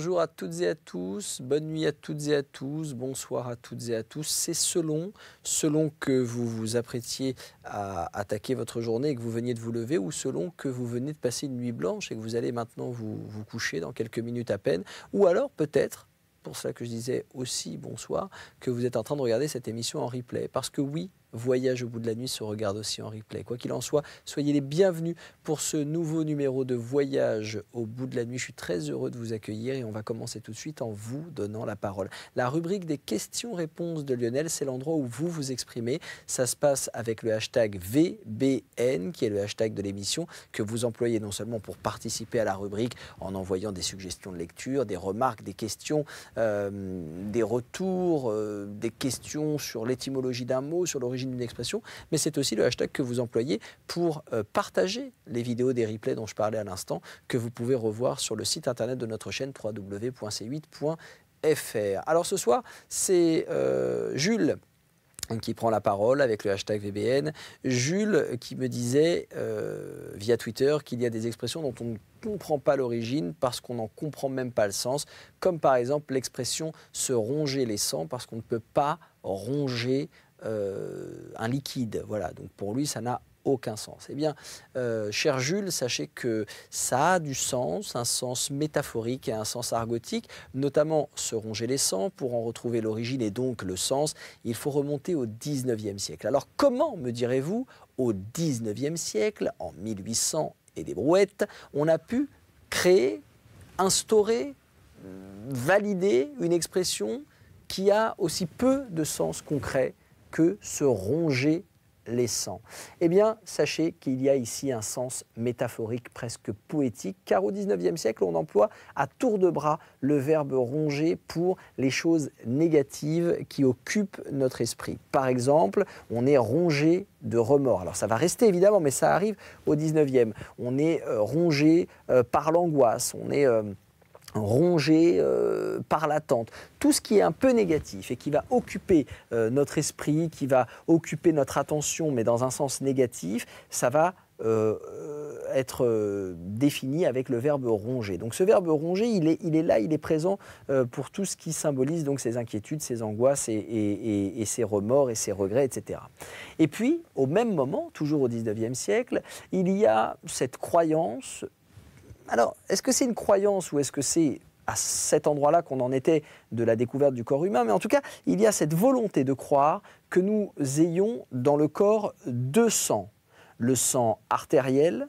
bonjour à toutes et à tous, bonne nuit à toutes et à tous, bonsoir à toutes et à tous. C'est selon, selon que vous vous apprêtiez à attaquer votre journée et que vous veniez de vous lever, ou selon que vous venez de passer une nuit blanche et que vous allez maintenant vous, vous coucher dans quelques minutes à peine, ou alors peut-être pour cela que je disais aussi bonsoir, que vous êtes en train de regarder cette émission en replay. Parce que oui, Voyage au bout de la nuit se regarde aussi en replay. Quoi qu'il en soit, soyez les bienvenus pour ce nouveau numéro de Voyage au bout de la nuit. Je suis très heureux de vous accueillir et on va commencer tout de suite en vous donnant la parole. La rubrique des questions-réponses de Lionel, c'est l'endroit où vous vous exprimez. Ça se passe avec le hashtag VBN, qui est le hashtag de l'émission, que vous employez non seulement pour participer à la rubrique en envoyant des suggestions de lecture, des remarques, des questions, euh, des retours, euh, des questions sur l'étymologie d'un mot, sur l'origine d'une expression, mais c'est aussi le hashtag que vous employez pour euh, partager les vidéos des replays dont je parlais à l'instant, que vous pouvez revoir sur le site internet de notre chaîne www.c8.fr. Alors ce soir, c'est euh, Jules qui prend la parole avec le hashtag VBN, Jules qui me disait euh, via Twitter qu'il y a des expressions dont on ne comprend pas l'origine parce qu'on n'en comprend même pas le sens, comme par exemple l'expression se ronger les sangs parce qu'on ne peut pas ronger euh, un liquide. Voilà, donc pour lui, ça n'a aucun sens. Eh bien, euh, cher Jules, sachez que ça a du sens, un sens métaphorique et un sens argotique, notamment se ronger les sangs. Pour en retrouver l'origine et donc le sens, il faut remonter au 19e siècle. Alors comment, me direz-vous, au 19e siècle, en 1800 et des brouettes, on a pu créer, instaurer, valider une expression qui a aussi peu de sens concret que se ronger les sangs Eh bien, sachez qu'il y a ici un sens métaphorique presque poétique, car au XIXe siècle, on emploie à tour de bras le verbe ronger pour les choses négatives qui occupent notre esprit. Par exemple, on est rongé de remords. Alors ça va rester évidemment, mais ça arrive au XIXe. On est euh, rongé euh, par l'angoisse, on est... Euh, rongé euh, par l'attente. Tout ce qui est un peu négatif et qui va occuper euh, notre esprit, qui va occuper notre attention, mais dans un sens négatif, ça va euh, être défini avec le verbe ronger. Donc ce verbe ronger, il est, là, il est présent pour tout ce qui symbolise donc ses inquiétudes, ses angoisses et, ses remords et ses regrets, etc. Et puis, au même moment, toujours au 19e siècle, il y a cette croyance alors, est-ce que c'est une croyance ou est-ce que c'est à cet endroit-là qu'on en était de la découverte du corps humain, mais en tout cas, il y a cette volonté de croire que nous ayons dans le corps deux sangs, le sang artériel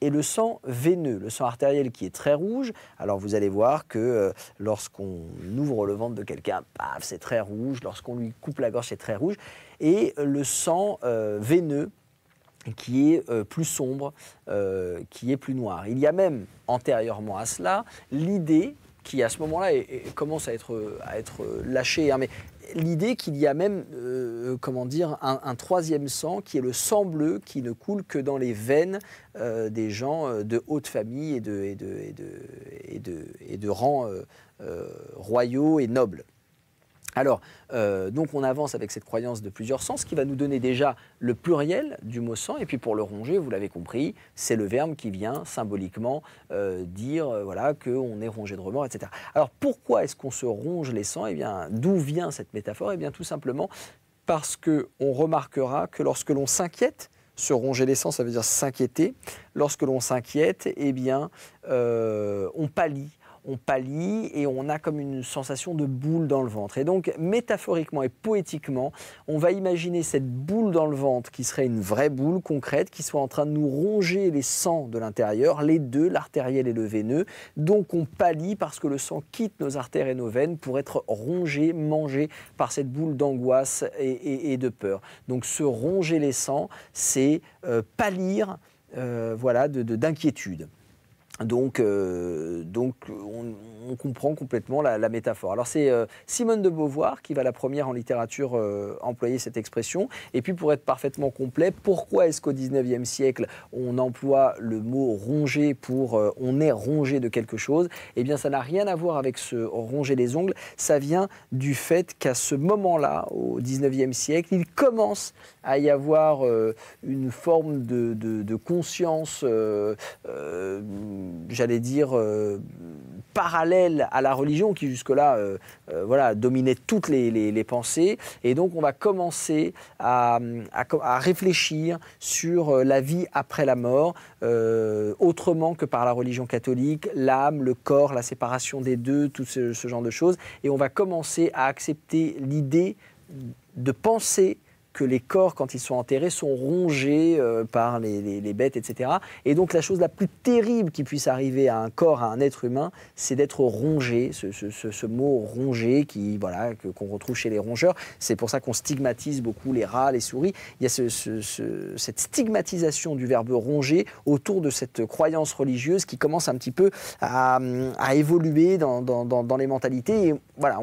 et le sang veineux, le sang artériel qui est très rouge. Alors vous allez voir que euh, lorsqu'on ouvre le ventre de quelqu'un, paf, c'est très rouge, lorsqu'on lui coupe la gorge, c'est très rouge, et le sang euh, veineux qui est euh, plus sombre, euh, qui est plus noir. Il y a même antérieurement à cela l'idée qui à ce moment-là commence à être, à être euh, lâchée, hein, mais l'idée qu'il y a même comment dire, un, troisième sang qui est le sang bleu qui ne coule que dans les veines des gens de haute famille et de, rang et de rangs royaux et nobles. Alors, euh, donc on avance avec cette croyance de plusieurs sens qui va nous donner déjà le pluriel du mot sang. Et puis pour le ronger, vous l'avez compris, c'est le verbe qui vient symboliquement euh, dire euh, voilà qu'on est rongé de remords, etc. Alors pourquoi est-ce qu'on se ronge les sangs Et eh bien, d'où vient cette métaphore eh bien, tout simplement parce qu'on remarquera que lorsque l'on s'inquiète, se ronger les sangs, ça veut dire s'inquiéter. Lorsque l'on s'inquiète, eh bien, on pâlit on pâlit et on a comme une sensation de boule dans le ventre. Et donc, métaphoriquement et poétiquement, on va imaginer cette boule dans le ventre qui serait une vraie boule concrète, qui soit en train de nous ronger les sangs de l'intérieur, les deux, l'artériel et le veineux. Donc, on pâlit parce que le sang quitte nos artères et nos veines pour être rongé, mangé par cette boule d'angoisse et, de peur. Donc, se ronger les sangs, c'est euh, pâlir. Euh, voilà, d'inquiétude. De, donc, euh, donc on, comprend complètement la, métaphore. Alors c'est euh, Simone de Beauvoir qui va la première en littérature euh, employer cette expression. Et puis pour être parfaitement complet, pourquoi est-ce qu'au 19e siècle on emploie le mot ronger pour on est rongé de quelque chose Eh bien ça n'a rien à voir avec se ronger les ongles, ça vient du fait qu'à ce moment-là, au 19e siècle, il commence à y avoir une forme de, de conscience j'allais dire, euh, parallèle à la religion qui jusque-là euh, euh, voilà, dominait toutes les, pensées. Et donc on va commencer à, réfléchir sur la vie après la mort, autrement que par la religion catholique, l'âme, le corps, la séparation des deux, tout ce genre de choses. Et on va commencer à accepter l'idée de penser que les corps, quand ils sont enterrés, sont rongés euh, par les, les, bêtes, etc. Et donc la chose la plus terrible qui puisse arriver à un corps, à un être humain, c'est d'être rongé, ce, ce, ce, mot rongé qui voilà qu'on retrouve chez les rongeurs. C'est pour ça qu'on stigmatise beaucoup les rats, les souris. Il y a cette stigmatisation du verbe ronger autour de cette croyance religieuse qui commence un petit peu à, à évoluer dans, dans, dans, les mentalités. Et voilà,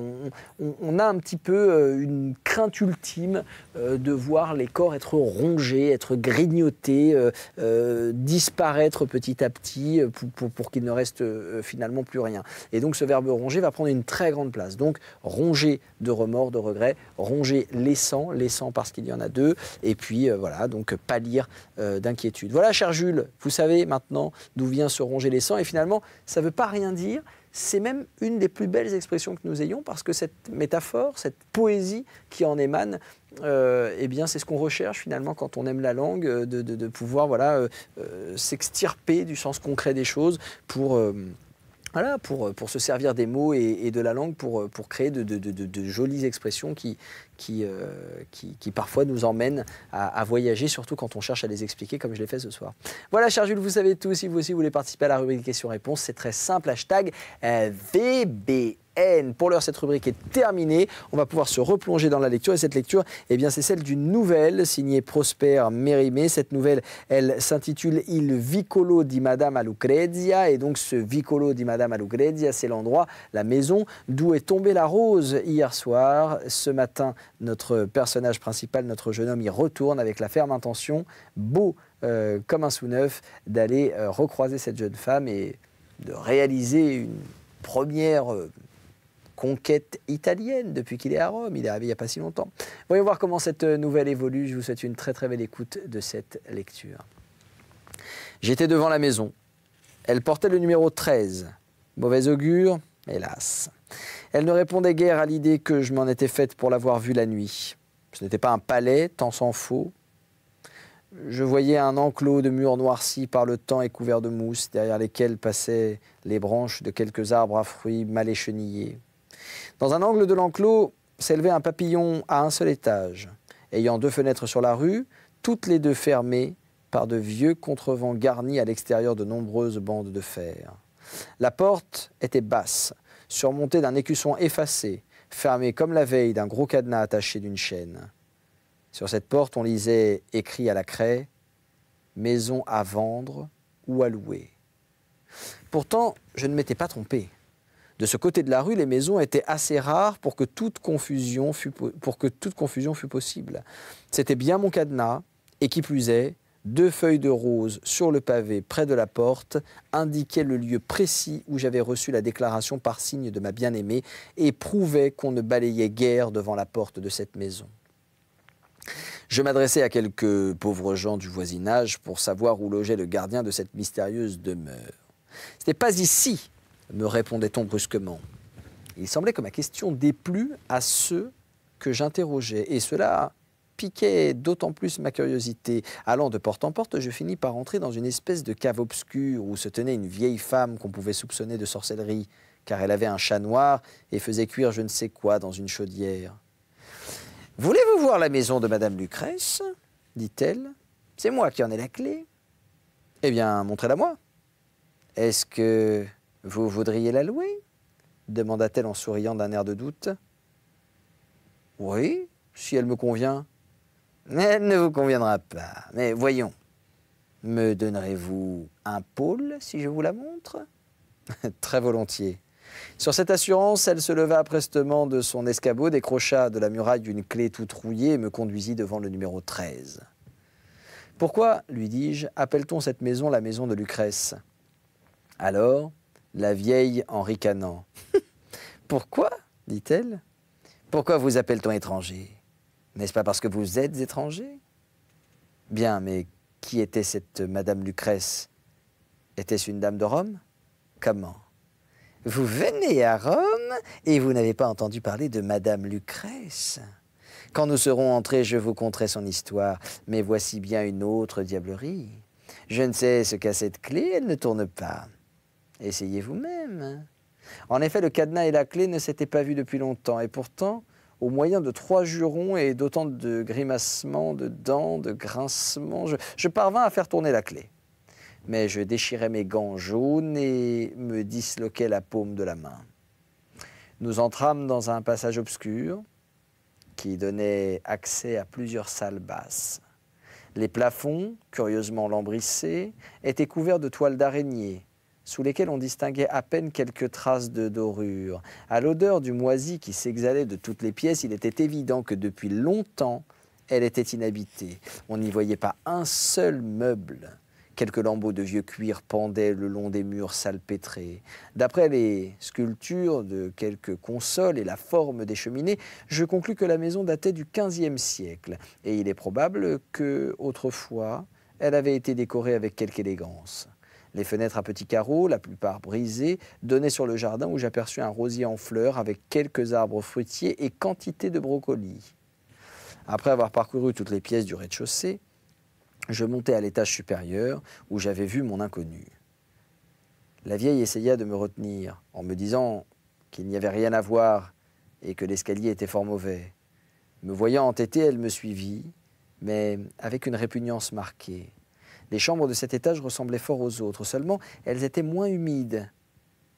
on, on, a un petit peu euh, une crainte ultime. Euh, de voir les corps être rongés, être grignotés, euh, euh, disparaître petit à petit euh, pour, qu'il ne reste finalement plus rien. Et donc ce verbe ronger va prendre une très grande place. Donc ronger de remords, de regrets, ronger les sangs, les sangs parce qu'il y en a deux, et puis voilà, donc pâlir d'inquiétude. Voilà, cher Jules, vous savez maintenant d'où vient ce ronger les sangs, et finalement, ça ne veut pas rien dire, c'est même une des plus belles expressions que nous ayons parce que cette métaphore, cette poésie qui en émane, euh, eh bien, c'est ce qu'on recherche finalement quand on aime la langue, euh, de, pouvoir voilà, euh, s'extirper du sens concret des choses pour voilà, pour, pour se servir des mots et, de la langue pour, pour créer de, de jolies expressions qui, euh, qui, qui, parfois nous emmènent à, voyager, surtout quand on cherche à les expliquer comme je l'ai fait ce soir. Voilà, cher Jules, vous savez tout. Si vous aussi voulez participer à la rubrique questions-réponses, c'est très simple, hashtag euh, VBN. Pour l'heure, cette rubrique est terminée. On va pouvoir se replonger dans la lecture. Et cette lecture, eh bien, c'est celle d'une nouvelle signée Prosper Mérimée. Cette nouvelle, elle s'intitule Il vicolo di Madame Lucrezia. Et donc, ce vicolo di Madame Lucrezia, c'est l'endroit, la maison, d'où est tombée la rose hier soir. Ce matin, notre personnage principal, notre jeune homme, y retourne avec la ferme intention, beau euh, comme un sous-neuf, d'aller euh, recroiser cette jeune femme et de réaliser une première euh, conquête italienne depuis qu'il est à Rome. Il est arrivé il n'y a pas si longtemps. Voyons voir comment cette nouvelle évolue. Je vous souhaite une très très belle écoute de cette lecture. J'étais devant la maison. Elle portait le numéro 13. Mauvais augure, hélas. Elle ne répondait guère à l'idée que je m'en étais faite pour l'avoir vue la nuit. Ce n'était pas un palais, tant s'en faut. Je voyais un enclos de murs noircis par le temps et couverts de mousse, derrière lesquels passaient les branches de quelques arbres à fruits mal échenillés. Dans un angle de l'enclos s'élevait un papillon à un seul étage, ayant deux fenêtres sur la rue, toutes les deux fermées par de vieux contrevents garnis à l'extérieur de nombreuses bandes de fer. La porte était basse, surmonté d'un écusson effacé, fermé comme la veille d'un gros cadenas attaché d'une chaîne. Sur cette porte, on lisait, écrit à la craie, Maison à vendre ou à louer. Pourtant, je ne m'étais pas trompé. De ce côté de la rue, les maisons étaient assez rares pour que toute confusion fût, pour que toute confusion fût possible. C'était bien mon cadenas, et qui plus est, deux feuilles de rose sur le pavé près de la porte indiquaient le lieu précis où j'avais reçu la déclaration par signe de ma bien-aimée et prouvaient qu'on ne balayait guère devant la porte de cette maison. Je m'adressai à quelques pauvres gens du voisinage pour savoir où logeait le gardien de cette mystérieuse demeure. Ce n'est pas ici, me répondait-on brusquement. Il semblait que ma question déplut à ceux que j'interrogeais, et cela piquait d'autant plus ma curiosité. Allant de porte en porte, je finis par entrer dans une espèce de cave obscure où se tenait une vieille femme qu'on pouvait soupçonner de sorcellerie, car elle avait un chat noir et faisait cuire je ne sais quoi dans une chaudière. Voulez-vous voir la maison de Madame Lucrèce dit-elle. C'est moi qui en ai la clé. Eh bien, montrez-la moi. Est-ce que vous voudriez la louer demanda-t-elle en souriant d'un air de doute. Oui, si elle me convient. Elle ne vous conviendra pas. Mais voyons, me donnerez-vous un pôle si je vous la montre Très volontiers. Sur cette assurance, elle se leva prestement de son escabeau, décrocha de la muraille une clé tout rouillée et me conduisit devant le numéro 13. Pourquoi, lui dis-je, appelle-t-on cette maison la maison de Lucrèce Alors, la vieille en ricanant. Pourquoi dit-elle. Pourquoi vous appelle-t-on étranger n'est-ce pas parce que vous êtes étranger Bien, mais qui était cette Madame Lucrèce Était-ce une dame de Rome Comment Vous venez à Rome et vous n'avez pas entendu parler de Madame Lucrèce Quand nous serons entrés, je vous conterai son histoire, mais voici bien une autre diablerie. Je ne sais ce qu'a cette clé, elle ne tourne pas. Essayez vous-même. En effet, le cadenas et la clé ne s'étaient pas vus depuis longtemps, et pourtant, au moyen de trois jurons et d'autant de grimacements, de dents, de grincements. Je, parvins à faire tourner la clé. Mais je déchirais mes gants jaunes et me disloquai la paume de la main. Nous entrâmes dans un passage obscur qui donnait accès à plusieurs salles basses. Les plafonds, curieusement lambrissés, étaient couverts de toiles d'araignée sous lesquels on distinguait à peine quelques traces de dorure. À l'odeur du moisi qui s'exhalait de toutes les pièces, il était évident que depuis longtemps, elle était inhabitée. On n'y voyait pas un seul meuble. Quelques lambeaux de vieux cuir pendaient le long des murs salpêtrés. D'après les sculptures de quelques consoles et la forme des cheminées, je conclus que la maison datait du XVe siècle, et il est probable que, autrefois, elle avait été décorée avec quelque élégance. Les fenêtres à petits carreaux, la plupart brisées, donnaient sur le jardin où j'aperçus un rosier en fleurs avec quelques arbres fruitiers et quantité de brocolis. Après avoir parcouru toutes les pièces du rez-de-chaussée, je montai à l'étage supérieur où j'avais vu mon inconnu. La vieille essaya de me retenir en me disant qu'il n'y avait rien à voir et que l'escalier était fort mauvais. Me voyant entêté, elle me suivit, mais avec une répugnance marquée. Les chambres de cet étage ressemblaient fort aux autres, seulement elles étaient moins humides.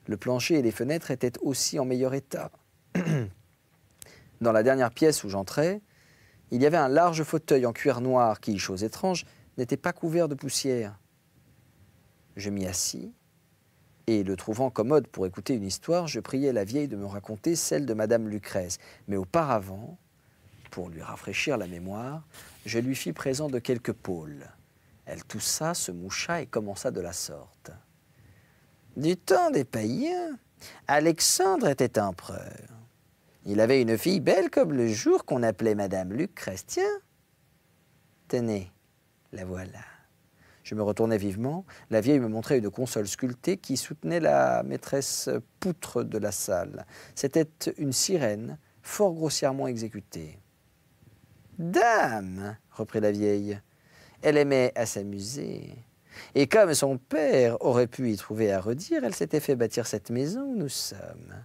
Le plancher et les fenêtres étaient aussi en meilleur état. Dans la dernière pièce où j'entrais, il y avait un large fauteuil en cuir noir qui, chose étrange, n'était pas couvert de poussière. Je m'y assis, et le trouvant commode pour écouter une histoire, je priai la vieille de me raconter celle de Madame Lucrèce. Mais auparavant, pour lui rafraîchir la mémoire, je lui fis présent de quelques pôles. Elle toussa, se moucha et commença de la sorte. Du temps des païens, Alexandre était empereur. Il avait une fille belle comme le jour qu'on appelait Madame luc chrestien Tenez, la voilà. Je me retournai vivement. La vieille me montrait une console sculptée qui soutenait la maîtresse poutre de la salle. C'était une sirène, fort grossièrement exécutée. Dame, reprit la vieille, elle aimait à s'amuser. Et comme son père aurait pu y trouver à redire, elle s'était fait bâtir cette maison où nous sommes.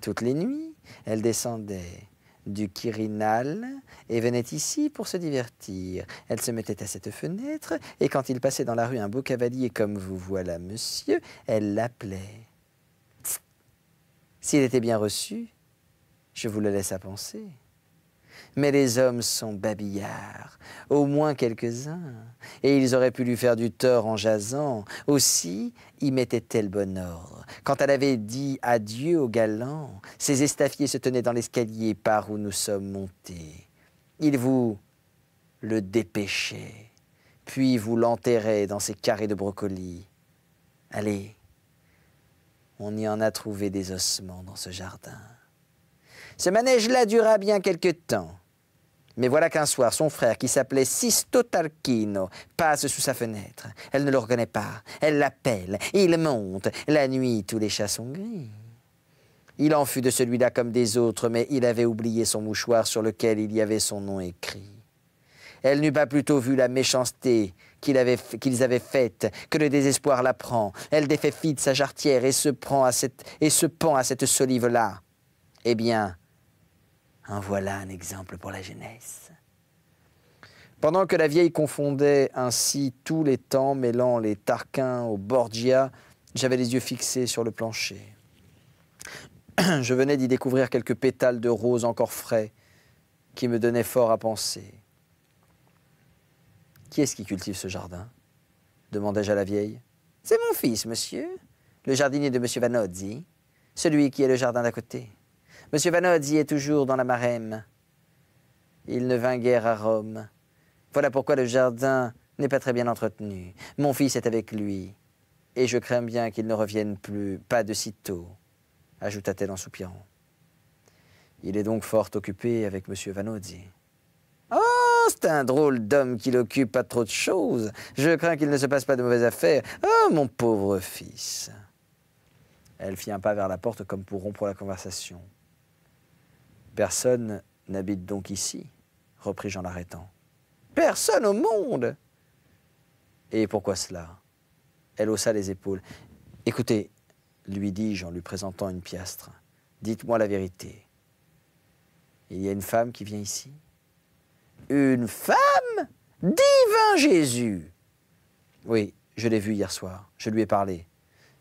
Toutes les nuits, elle descendait du Quirinal et venait ici pour se divertir. Elle se mettait à cette fenêtre et quand il passait dans la rue un beau cavalier comme vous voilà, monsieur, elle l'appelait. S'il était bien reçu, je vous le laisse à penser. Mais les hommes sont babillards, au moins quelques-uns, et ils auraient pu lui faire du tort en jasant. Aussi y mettait-elle bon ordre. Quand elle avait dit adieu au galant, ses estafiers se tenaient dans l'escalier par où nous sommes montés. Ils vous le dépêchaient, puis vous l'enterraient dans ces carrés de brocolis. Allez, on y en a trouvé des ossements dans ce jardin. Ce manège-là dura bien quelque temps. Mais voilà qu'un soir, son frère, qui s'appelait Sisto Tarquino, passe sous sa fenêtre. Elle ne le reconnaît pas. Elle l'appelle. Il monte. La nuit, tous les chats sont gris. Il en fut de celui-là comme des autres, mais il avait oublié son mouchoir sur lequel il y avait son nom écrit. Elle n'eut pas plutôt vu la méchanceté qu'ils avaient, faite, que le désespoir la prend. Elle défait fi de sa jarretière et se, prend à cette, et se pend à cette solive-là. Eh bien, en voilà un exemple pour la jeunesse. Pendant que la vieille confondait ainsi tous les temps, mêlant les Tarquins aux Borgia, j'avais les yeux fixés sur le plancher. Je venais d'y découvrir quelques pétales de rose encore frais qui me donnaient fort à penser. Qui est-ce qui cultive ce jardin demandai-je à la vieille. C'est mon fils, monsieur, le jardinier de monsieur Vanozzi, celui qui est le jardin d'à côté. Monsieur Vanozzi est toujours dans la marème. Il ne vint guère à Rome. Voilà pourquoi le jardin n'est pas très bien entretenu. Mon fils est avec lui, et je crains bien qu'il ne revienne plus, pas de sitôt, ajouta-t-elle en soupirant. Il est donc fort occupé avec M. Vanozzi. Oh, c'est un drôle d'homme qui l'occupe pas trop de choses. Je crains qu'il ne se passe pas de mauvaises affaires. Oh, mon pauvre fils. Elle fit un pas vers la porte comme pour rompre la conversation. Personne n'habite donc ici, reprit en l'arrêtant. Personne au monde Et pourquoi cela Elle haussa les épaules. Écoutez, lui dis-je en lui présentant une piastre, dites-moi la vérité. Il y a une femme qui vient ici Une femme Divin Jésus Oui, je l'ai vue hier soir, je lui ai parlé.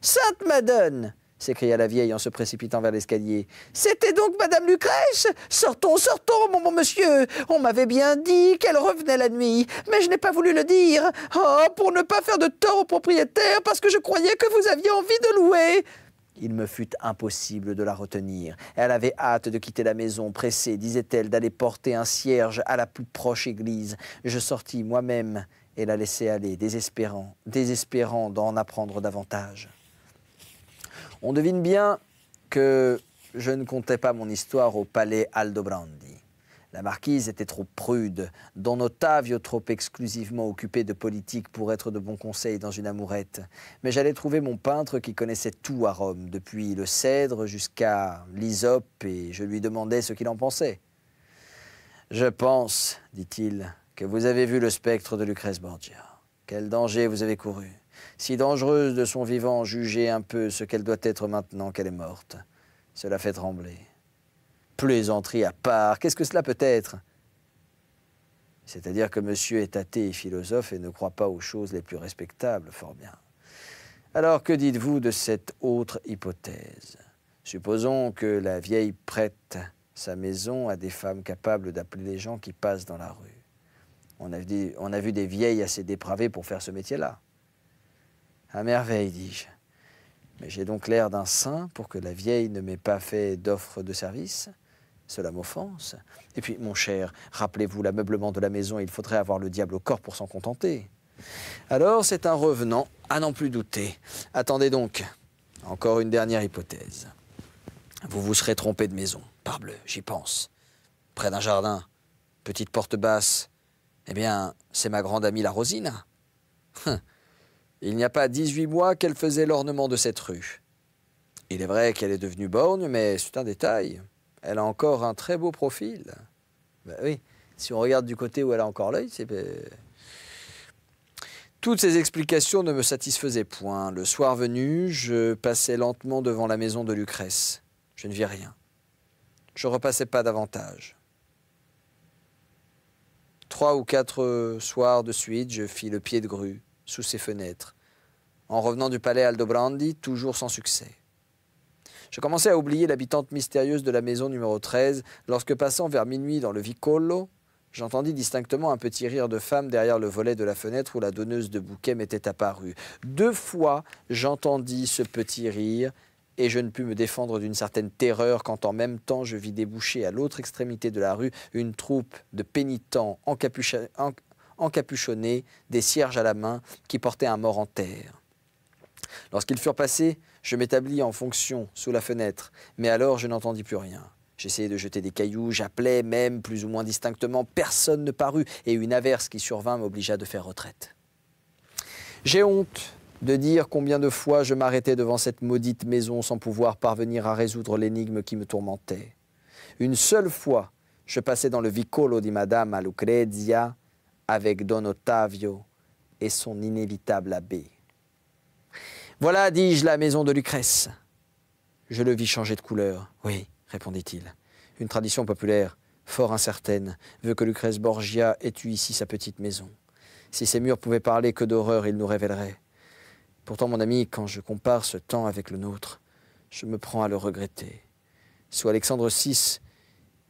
Sainte Madone s'écria la vieille en se précipitant vers l'escalier. C'était donc Madame Lucrèce Sortons, sortons, mon bon monsieur On m'avait bien dit qu'elle revenait la nuit, mais je n'ai pas voulu le dire. Oh, pour ne pas faire de tort au propriétaire, parce que je croyais que vous aviez envie de louer il me fut impossible de la retenir. Elle avait hâte de quitter la maison, pressée, disait-elle, d'aller porter un cierge à la plus proche église. Je sortis moi-même et la laissai aller, désespérant, désespérant d'en apprendre davantage. On devine bien que je ne comptais pas mon histoire au palais Aldobrandi. La marquise était trop prude, Don Ottavio trop exclusivement occupé de politique pour être de bon conseil dans une amourette. Mais j'allais trouver mon peintre qui connaissait tout à Rome, depuis le cèdre jusqu'à l'hysope, et je lui demandais ce qu'il en pensait. Je pense, dit-il, que vous avez vu le spectre de Lucrèce Borgia. Quel danger vous avez couru si dangereuse de son vivant, juger un peu ce qu'elle doit être maintenant qu'elle est morte. Cela fait trembler. Plaisanterie à part, qu'est-ce que cela peut être C'est-à-dire que monsieur est athée et philosophe et ne croit pas aux choses les plus respectables, fort bien. Alors que dites-vous de cette autre hypothèse Supposons que la vieille prête sa maison à des femmes capables d'appeler les gens qui passent dans la rue. On a, on a vu des vieilles assez dépravées pour faire ce métier-là. À merveille, dis-je. Mais j'ai donc l'air d'un saint pour que la vieille ne m'ait pas fait d'offre de service. Cela m'offense. Et puis, mon cher, rappelez-vous l'ameublement de la maison, il faudrait avoir le diable au corps pour s'en contenter. Alors c'est un revenant, à n'en plus douter. Attendez donc, encore une dernière hypothèse. Vous vous serez trompé de maison, parbleu, j'y pense. Près d'un jardin, petite porte basse. Eh bien, c'est ma grande amie la Rosine. Hein, il n'y a pas 18 mois qu'elle faisait l'ornement de cette rue. Il est vrai qu'elle est devenue borgne, mais c'est un détail. Elle a encore un très beau profil. Bah oui, si on regarde du côté où elle a encore l'œil, c'est... Toutes ces explications ne me satisfaisaient point. Le soir venu, je passais lentement devant la maison de Lucrèce. Je ne vis rien. Je repassais pas davantage. Trois ou quatre soirs de suite, je fis le pied de grue sous ses fenêtres. En revenant du palais Aldobrandi, toujours sans succès. Je commençais à oublier l'habitante mystérieuse de la maison numéro 13 lorsque, passant vers minuit dans le Vicolo, j'entendis distinctement un petit rire de femme derrière le volet de la fenêtre où la donneuse de bouquets m'était apparue. Deux fois, j'entendis ce petit rire et je ne pus me défendre d'une certaine terreur quand en même temps je vis déboucher à l'autre extrémité de la rue une troupe de pénitents capuchon, encapuchonnés, des cierges à la main, qui portaient un mort en terre. Lorsqu'ils furent passés, je m'établis en fonction sous la fenêtre, mais alors je n'entendis plus rien. J'essayais de jeter des cailloux, j'appelais même plus ou moins distinctement, personne ne parut, et une averse qui survint m'obligea de faire retraite. J'ai honte de dire combien de fois je m'arrêtais devant cette maudite maison sans pouvoir parvenir à résoudre l'énigme qui me tourmentait. Une seule fois, je passais dans le vicolo di Madame Lucrezia, avec Don Ottavio et son inévitable abbé. Voilà, dis-je, la maison de Lucrèce. Je le vis changer de couleur. Oui, répondit-il. Une tradition populaire, fort incertaine, veut que Lucrèce Borgia ait eu ici sa petite maison. Si ses murs pouvaient parler, que d'horreur ils nous révéleraient. Pourtant, mon ami, quand je compare ce temps avec le nôtre, je me prends à le regretter. Sous Alexandre VI,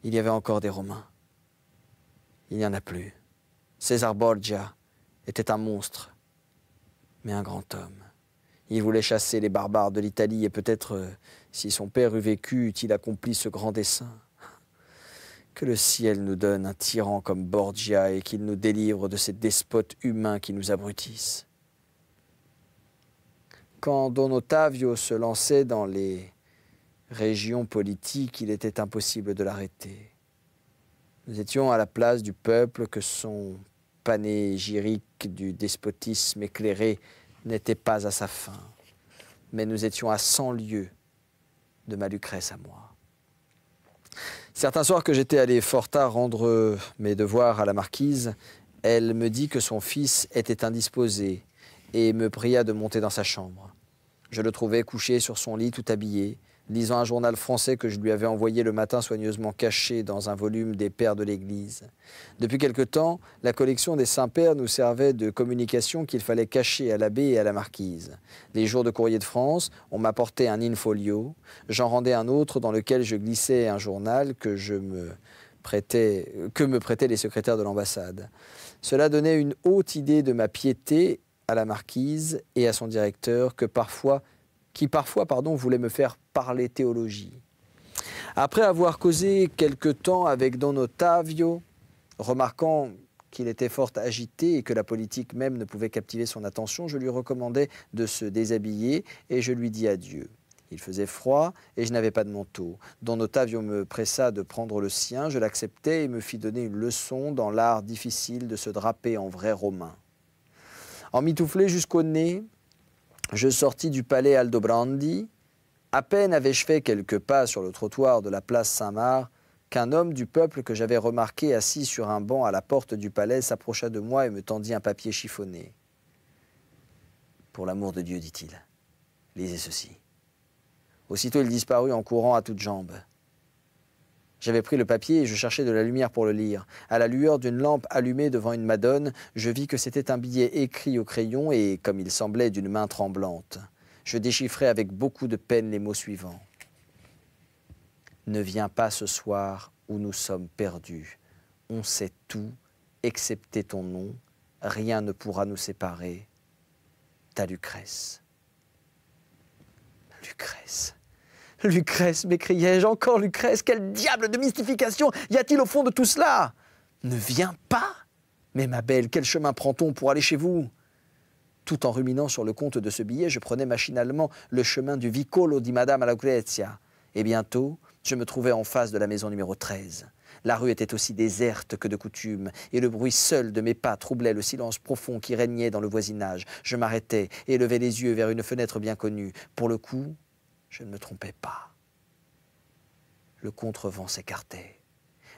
il y avait encore des Romains. Il n'y en a plus. César Borgia était un monstre, mais un grand homme. Il voulait chasser les barbares de l'Italie et peut-être, euh, si son père eût vécu, eût-il accompli ce grand dessein. Que le ciel nous donne un tyran comme Borgia et qu'il nous délivre de ces despotes humains qui nous abrutissent. Quand Don Ottavio se lançait dans les régions politiques, il était impossible de l'arrêter. Nous étions à la place du peuple que son panégyrique du despotisme éclairé n'était pas à sa fin. Mais nous étions à cent lieues de ma Lucrèce à moi. Certains soirs que j'étais allé fort tard rendre mes devoirs à la marquise, elle me dit que son fils était indisposé et me pria de monter dans sa chambre. Je le trouvais couché sur son lit tout habillé, lisant un journal français que je lui avais envoyé le matin soigneusement caché dans un volume des Pères de l'Église. Depuis quelque temps, la collection des Saints-Pères nous servait de communication qu'il fallait cacher à l'abbé et à la marquise. Les jours de courrier de France, on m'apportait un infolio, j'en rendais un autre dans lequel je glissais un journal que je me prêtais, que me prêtaient les secrétaires de l'ambassade. Cela donnait une haute idée de ma piété à la marquise et à son directeur que parfois qui parfois, pardon, voulait me faire parler théologie. Après avoir causé quelque temps avec Don Ottavio, remarquant qu'il était fort agité et que la politique même ne pouvait captiver son attention, je lui recommandais de se déshabiller et je lui dis adieu. Il faisait froid et je n'avais pas de manteau. Don Ottavio me pressa de prendre le sien, je l'acceptai et me fit donner une leçon dans l'art difficile de se draper en vrai romain. En mitouflé jusqu'au nez, je sortis du palais Aldobrandi. À peine avais-je fait quelques pas sur le trottoir de la place Saint-Marc qu'un homme du peuple que j'avais remarqué assis sur un banc à la porte du palais s'approcha de moi et me tendit un papier chiffonné. Pour l'amour de Dieu, dit-il, lisez ceci. Aussitôt il disparut en courant à toutes jambes. J'avais pris le papier et je cherchais de la lumière pour le lire. À la lueur d'une lampe allumée devant une madone, je vis que c'était un billet écrit au crayon et, comme il semblait, d'une main tremblante. Je déchiffrai avec beaucoup de peine les mots suivants. Ne viens pas ce soir où nous sommes perdus. On sait tout, excepté ton nom. Rien ne pourra nous séparer. Ta Lucrèce. Lucrèce. Lucrèce, m'écriai-je, encore Lucrèce, quel diable de mystification y a-t-il au fond de tout cela Ne viens pas Mais ma belle, quel chemin prend-on pour aller chez vous Tout en ruminant sur le compte de ce billet, je prenais machinalement le chemin du Vicolo di Madame alla Lucrezia. Et bientôt, je me trouvais en face de la maison numéro 13. La rue était aussi déserte que de coutume, et le bruit seul de mes pas troublait le silence profond qui régnait dans le voisinage. Je m'arrêtai et levai les yeux vers une fenêtre bien connue. Pour le coup, je ne me trompais pas. Le contrevent s'écartait.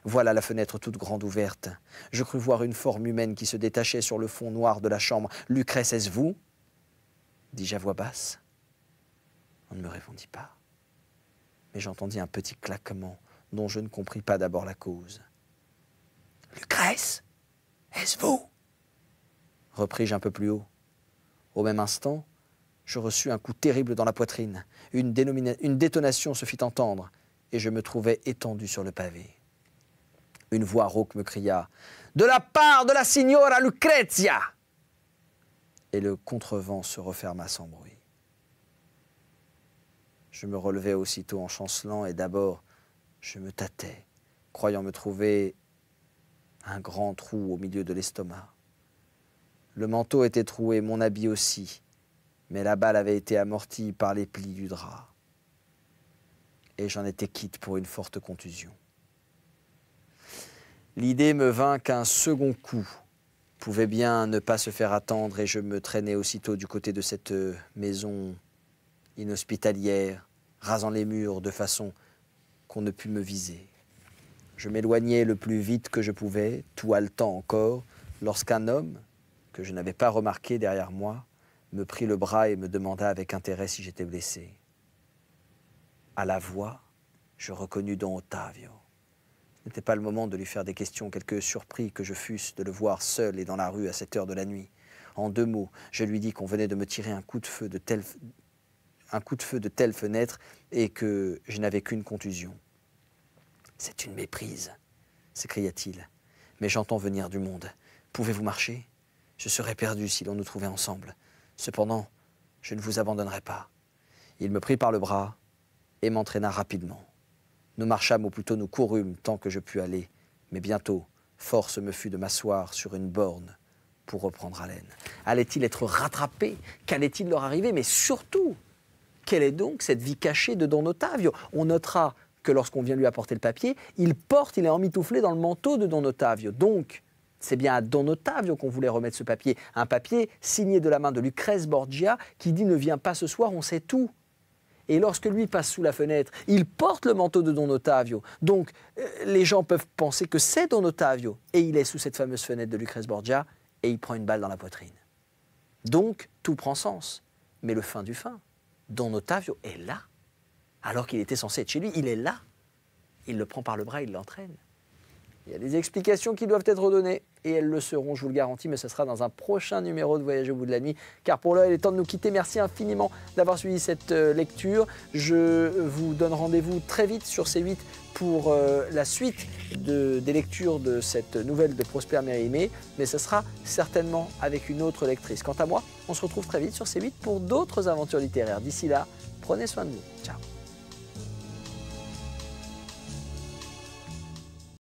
Voilà la fenêtre toute grande ouverte. Je crus voir une forme humaine qui se détachait sur le fond noir de la chambre. Lucrèce, est-ce vous dis-je à voix basse. On ne me répondit pas. Mais j'entendis un petit claquement dont je ne compris pas d'abord la cause. Lucrèce, est-ce vous repris-je un peu plus haut. Au même instant, je reçus un coup terrible dans la poitrine. Une, une détonation se fit entendre, et je me trouvai étendu sur le pavé. Une voix rauque me cria De la part de la signora Lucrezia Et le contrevent se referma sans bruit. Je me relevai aussitôt en chancelant, et d'abord, je me tâtais, croyant me trouver un grand trou au milieu de l'estomac. Le manteau était troué, mon habit aussi, mais la balle avait été amortie par les plis du drap. Et j'en étais quitte pour une forte contusion. L'idée me vint qu'un second coup pouvait bien ne pas se faire attendre et je me traînais aussitôt du côté de cette euh, maison inhospitalière, rasant les murs de façon qu'on ne pût me viser. Je m'éloignais le plus vite que je pouvais, tout haletant encore, lorsqu'un homme, que je n'avais pas remarqué derrière moi, me prit le bras et me demanda avec intérêt si j'étais blessé. À la voix, je reconnus don Ottavio. Ce n'était pas le moment de lui faire des questions, quelque surpris que je fusse de le voir seul et dans la rue à cette heure de la nuit. En deux mots, je lui dis qu'on venait de me tirer un coup de feu de telle, un coup de feu de telle fenêtre et que je n'avais qu'une contusion. C'est une méprise, s'écria-t-il. Mais j'entends venir du monde. Pouvez-vous marcher Je serais perdu si l'on nous trouvait ensemble. Cependant, je ne vous abandonnerai pas. Il me prit par le bras et m'entraîna rapidement. Nous marchâmes, ou plutôt nous courûmes, tant que je pus aller, mais bientôt, force me fut de m'asseoir sur une borne pour reprendre haleine. Allait-il être rattrapé Qu'allait-il leur arriver Mais surtout, quelle est donc cette vie cachée de Don Ottavio On notera que lorsqu'on vient lui apporter le papier, il porte, il est emmitouflé dans le manteau de Don Ottavio. Donc, c'est bien à Don Ottavio qu'on voulait remettre ce papier. Un papier signé de la main de Lucrez Borgia qui dit ne viens pas ce soir, on sait tout. Et lorsque lui passe sous la fenêtre, il porte le manteau de Don Ottavio. Donc euh, les gens peuvent penser que c'est Don Ottavio. Et il est sous cette fameuse fenêtre de Lucrez Borgia et il prend une balle dans la poitrine. Donc tout prend sens. Mais le fin du fin, Don Ottavio est là. Alors qu'il était censé être chez lui, il est là. Il le prend par le bras, il l'entraîne. Il y a des explications qui doivent être données et elles le seront, je vous le garantis, mais ce sera dans un prochain numéro de Voyage au bout de la nuit. Car pour l'heure, il est temps de nous quitter. Merci infiniment d'avoir suivi cette euh, lecture. Je vous donne rendez-vous très vite sur C8 pour euh, la suite des lectures de cette nouvelle de Prosper Mérimée, mais ce sera certainement avec une autre lectrice. Quant à moi, on se retrouve très vite sur C8 pour d'autres aventures littéraires. D'ici là, prenez soin de vous. Ciao.